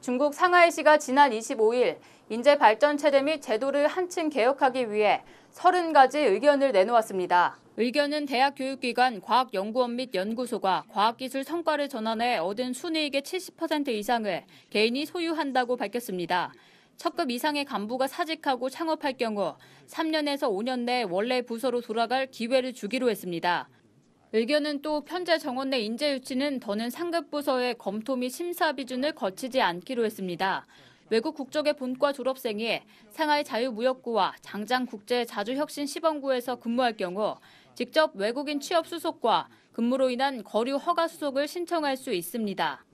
중국 상하이시가 지난 25일 인재 발전 체제 및 제도를 한층 개혁하기 위해 30가지 의견을 내놓았습니다. 의견은 대학 교육기관, 과학연구원 및 연구소가 과학기술 성과를 전환해 얻은 순이익의 70% 이상을 개인이 소유한다고 밝혔습니다. 첫급 이상의 간부가 사직하고 창업할 경우 3년에서 5년 내 원래 부서로 돌아갈 기회를 주기로 했습니다. 의견은 또 편제 정원 내 인재 유치는 더는 상급 부서의 검토 및 심사 비준을 거치지 않기로 했습니다. 외국 국적의 본과 졸업생이 상하이 자유무역구와 장장 국제 자주혁신 시범구에서 근무할 경우 직접 외국인 취업 수속과 근무로 인한 거류 허가 수속을 신청할 수 있습니다.